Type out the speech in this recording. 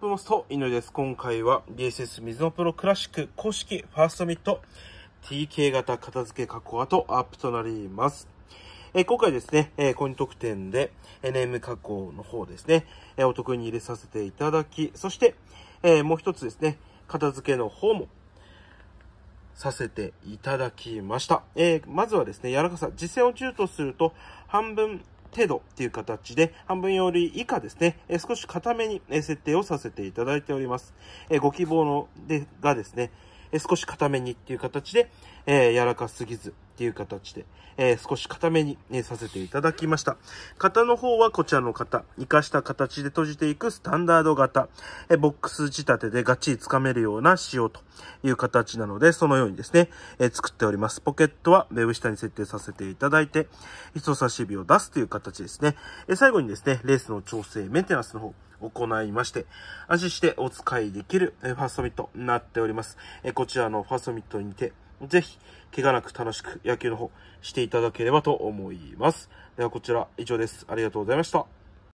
プモスト井上です。今回は DSS 水のプロクラシック公式ファーストミット TK 型片付け加工跡アップとなります。え今回ですね、えー、コイン特典で、n ネーム加工の方ですね、えお得に入れさせていただき、そして、えもう一つですね、片付けの方もさせていただきました。えー、まずはですね、柔らかさ。実践を中途すると、半分程度っていう形で、半分より以下ですね、え少し固めに設定をさせていただいております。えご希望のでがですね、え少し固めにっていう形で、え柔らかすぎず、っていう形で、えー、少し固めに、ね、させていただきました。型の方はこちらの型、活かした形で閉じていくスタンダード型、えー、ボックス仕立てでがっちりつかめるような仕様という形なので、そのようにですね、えー、作っております。ポケットはウェブ下に設定させていただいて、人差し指を出すという形ですね。え最後にですね、レースの調整、メンテナンスの方、行いまして、安心してお使いできるファーストミットになっております。こちらのファーストミットにて、ぜひ、怪我なく楽しく野球の方していただければと思います。ではこちら以上です。ありがとうございました。